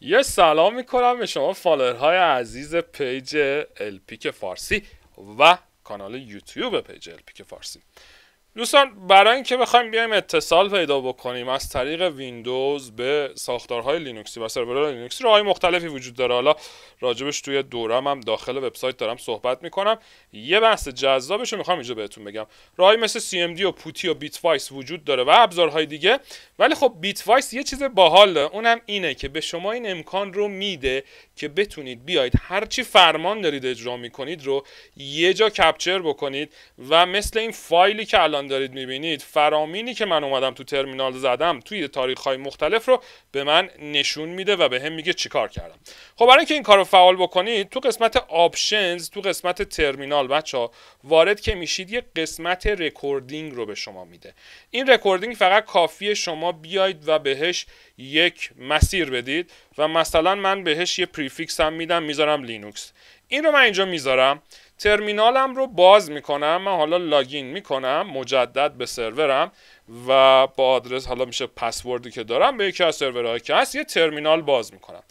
یه سلام میکنم به شما فالوورهای عزیز پیج الپیک فارسی و کانال یوتیوب پیج الپیک فارسی دوستان برای اینکه بخوایم بیایم اتصال پیدا بکنیم از طریق ویندوز به ساختارهای لینوکسی و سرورهای لینوکسی راهی مختلفی وجود داره حالا راجبش توی دورم هم داخل وبسایت دارم صحبت میکنم یه بحث جذابش رو میخوام اینجا بهتون بگم راهی مثل دی و پوتی و بیت وایس وجود داره و ابزارهای دیگه ولی خب بیت وایس یه چیز باحاله اونم اینه که به شما این امکان رو میده که بتونید بیاید هرچی فرمان دارید اجرا میکنید رو یه جا کپچر بکنید و مثل این فایلی که الان دارید میبینید فرامینی که من اومدم تو ترمینال زدم توی تاریخ های مختلف رو به من نشون میده و به هم میگه چیکار کردم خب برای اینکه این کار رو فعال بکنید تو قسمت آپشنز تو قسمت ترمینال بچه ها وارد که میشید یه قسمت رکوردینگ رو به شما میده این رکوردینگ فقط کافیه شما بیاید و بهش یک مسیر بدید و مثلا من بهش یه پریفیکس هم میدم میذارم لینوکس این رو من اینجا میذارم ترمینالم رو باز میکنم من حالا لاگین میکنم مجدد به سرورم و با آدرس حالا میشه پسوردی که دارم به یکی از سرورهای که هست یه ترمینال باز میکنم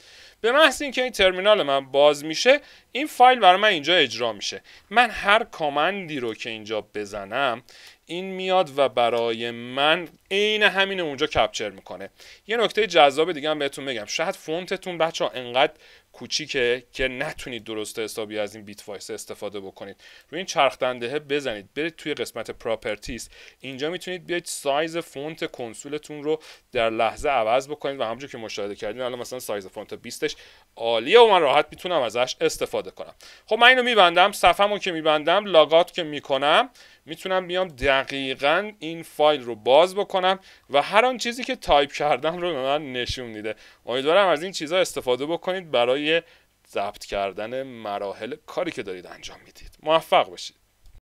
به محض اینکه این ترمینال من باز میشه این فایل برای من اینجا اجرا میشه من هر کامندی رو که اینجا بزنم این میاد و برای من عین همین اونجا کپچر میکنه یه نکته جذاب دیگه هم بهتون میگم شاید فونتتون بچه ها انقدر کوچیکه که نتونید درست حسابی از این بیت وایس استفاده بکنید روی این چرخ دنده بزنید برید توی قسمت پراپرتیز اینجا میتونید بیاید سایز فونت کنسولتون رو در لحظه عوض بکنید و همونجور که مشاهده کردین الان مثلا سایز فونت 20 ش عالیه و من راحت میتونم ازش استفاده کنم خب من اینو میبندم صفحه‌مو که میبندم لاگات که میکنم میتونم بیام دقیقا این فایل رو باز بکنم و هر آن چیزی که تایپ کردم رو به من نشون میده امیدوارم از این چیزها استفاده بکنید برای ضبط کردن مراحل کاری که دارید انجام میدید موفق باشید